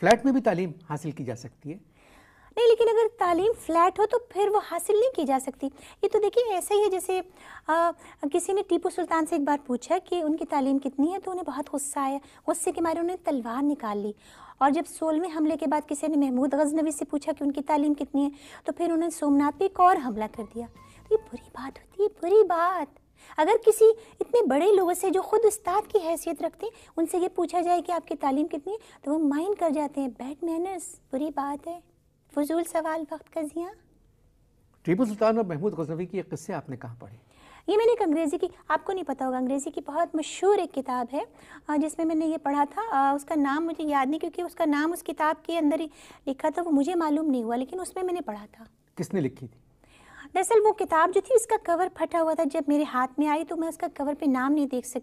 flat में भी तालीम हासिल की जा सकती है नहीं लेकिन अगर तालीम फ्लैट हो तो फिर वो हासिल नहीं की जा सकती ये तो देखिए ऐसा ही है जैसे आ, किसी ने टीपू सुल्तान से एक बार पूछा कि उनकी तालीम कितनी है तो उन्हें बहुत गुस्सा आया गुस्से के मारे उन्होंने तलवार निकाल ली और जब सोलहवें हमले के बाद किसी ने महमूद गजनवी से पूछा कि उनकी तालीम कितनी है तो फिर उन्होंने सोमनाथ पर एक और हमला कर दिया तो ये बुरी बात होती है बुरी बात अगर किसी इतने बड़े लोगों से जो खुद उस्ताद की हैसियत रखते हैं उनसे ये पूछा जाए कि आपकी तालीम कितनी है तो वो माइंड कर जाते हैं बैड मैनर्स बुरी बात है फजूल सवाल वक्त का जिया टीपू सुल्तान और महमूद गजनवी की किस्से आपने कहाँ पढ़े ये मैंने एक अंग्रेज़ी की आपको नहीं पता होगा अंग्रेज़ी की बहुत मशहूर एक किताब है जिसमें मैंने ये पढ़ा था उसका नाम मुझे याद नहीं क्योंकि उसका नाम उस किताब के अंदर ही लिखा था वो मुझे मालूम नहीं हुआ लेकिन उसमें मैंने पढ़ा था किसने लिखी थी दरअसल वो किताब जो थी उसका कवर फटा हुआ था जब मेरे हाथ में आई तो मैं उसका कवर पे नाम नहीं देख सकी